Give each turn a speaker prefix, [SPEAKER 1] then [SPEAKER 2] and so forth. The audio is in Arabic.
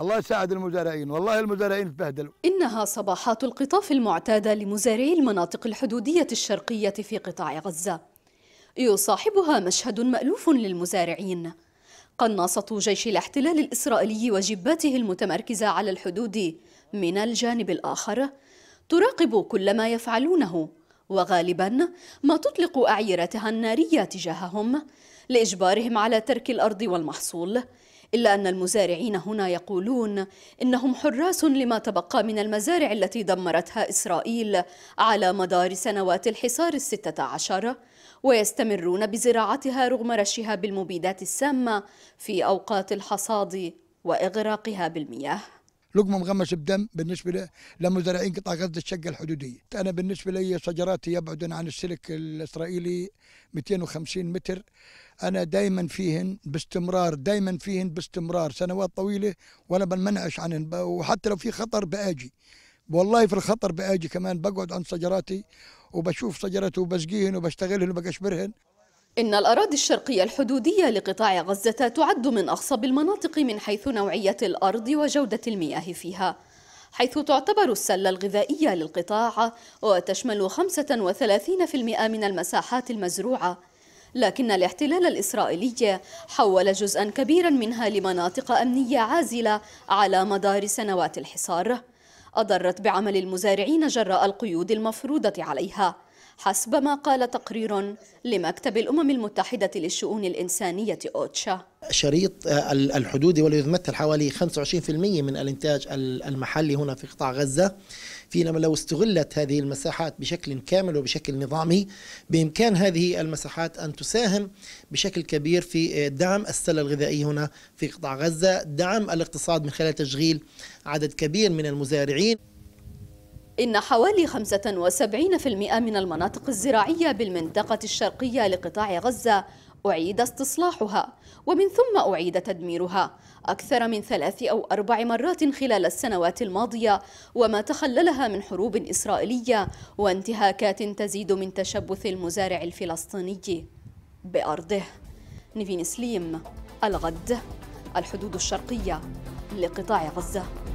[SPEAKER 1] الله يساعد المزارعين والله المزارعين تبهدلوا
[SPEAKER 2] إنها صباحات القطاف المعتادة لمزارعي المناطق الحدودية الشرقية في قطاع غزة يصاحبها مشهد مألوف للمزارعين قناصة جيش الاحتلال الإسرائيلي وجباته المتمركزة على الحدود من الجانب الآخر تراقب كل ما يفعلونه وغالبا ما تطلق أعيرتها النارية تجاههم لإجبارهم على ترك الأرض والمحصول إلا أن المزارعين هنا يقولون إنهم حراس لما تبقى من المزارع التي دمرتها إسرائيل على مدار سنوات الحصار الستة عشر ويستمرون بزراعتها رغم رشها بالمبيدات السامة في أوقات الحصاد وإغراقها
[SPEAKER 1] بالمياه لقمه مغمسه بدم بالنسبه لمزارعين قطاع غزه الشقه الحدوديه. انا بالنسبه لي شجراتي يبعدن عن السلك الاسرائيلي 250 متر. انا دائما فيهن باستمرار دائما فيهن باستمرار سنوات طويله ولا بنمنعش عنهن وحتى لو في خطر باجي. والله في الخطر باجي كمان بقعد عند شجراتي وبشوف شجرتي وبسقيهن وبشتغلهن وبقشبرهن
[SPEAKER 2] إن الأراضي الشرقية الحدودية لقطاع غزة تعد من أخصب المناطق من حيث نوعية الأرض وجودة المياه فيها حيث تعتبر السلة الغذائية للقطاع وتشمل 35% من المساحات المزروعة لكن الاحتلال الإسرائيلي حول جزءا كبيرا منها لمناطق أمنية عازلة على مدار سنوات الحصار أضرت بعمل المزارعين جراء القيود المفروضة عليها حسب ما قال تقرير لمكتب الأمم المتحدة للشؤون الإنسانية أوتشا
[SPEAKER 3] شريط آه، الحدودي والذي يمثل حوالي 25% من الإنتاج المحلي هنا في قطاع غزة فيما لو استغلت هذه المساحات بشكل كامل وبشكل نظامي بإمكان هذه المساحات أن تساهم بشكل كبير في آه، دعم السلة الغذائية هنا في قطاع غزة دعم الاقتصاد من خلال تشغيل عدد كبير من المزارعين
[SPEAKER 2] إن حوالي 75% من المناطق الزراعية بالمنطقة الشرقية لقطاع غزة أعيد استصلاحها ومن ثم أعيد تدميرها أكثر من ثلاث أو أربع مرات خلال السنوات الماضية وما تخللها من حروب إسرائيلية وانتهاكات تزيد من تشبث المزارع الفلسطيني بأرضه نيفين سليم الغد الحدود الشرقية لقطاع غزة